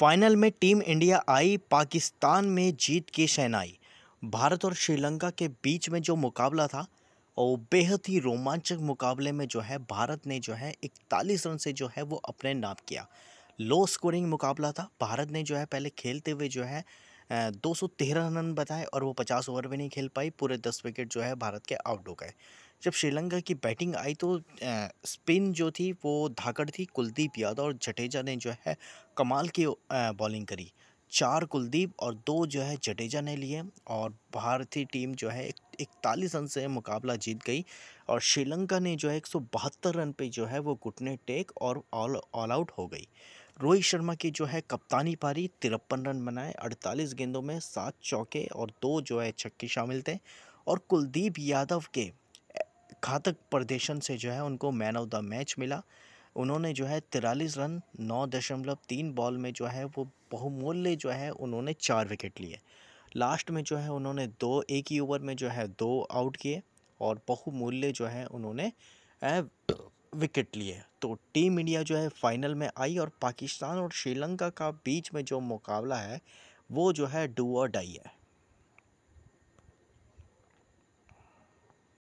final में team India I Pakistan में जीत की शहनाई भारत और श्रीलंका के बीच में जो मुकाबला था और बेहद ही रोमांचक मुकाबले में जो है भारत ने जो है इकतालीस रन से जो है वो अपने नाप किया लो स्कोरिंग मुकाबला था भारत ने जो है पहले खेलते हुए जो है 213 रन बताए और वो 50 ओवर में नहीं खेल पाई पूरे 10 विकेट जो है भारत के आउट हो गए जब श्रीलंका की बैटिंग आई तो स्पिन जो थी वो धाकड़ थी कुलदीप यादव और जडेजा ने जो है कमाल की बॉलिंग करी चार कुलदीप और दो जो है जडेजा ने लिए और भारतीय टीम जो है इकतालीस रन से मुकाबला जीत गई और श्रीलंका ने जो है एक रन पे जो है वो घुटने टेक और ऑल ऑल आउट हो गई रोहित शर्मा की जो है कप्तानी पारी तिरपन रन बनाए 48 गेंदों में सात चौके और दो जो है छक्के शामिल थे और कुलदीप यादव के घातक प्रदर्शन से जो है उनको मैन ऑफ द मैच मिला उन्होंने जो है तिरालीस रन नौ दशमलव तीन बॉल में जो है वो बहुमूल्य जो है उन्होंने चार विकेट लिए लास्ट में जो है उन्होंने दो एक ही ओवर में जो है दो आउट किए और बहुमूल्य जो है उन्होंने विकेट लिए तो टीम इंडिया जो है फाइनल में आई और पाकिस्तान और श्रीलंका का बीच में जो मुकाबला है वो जो है डू और डाई है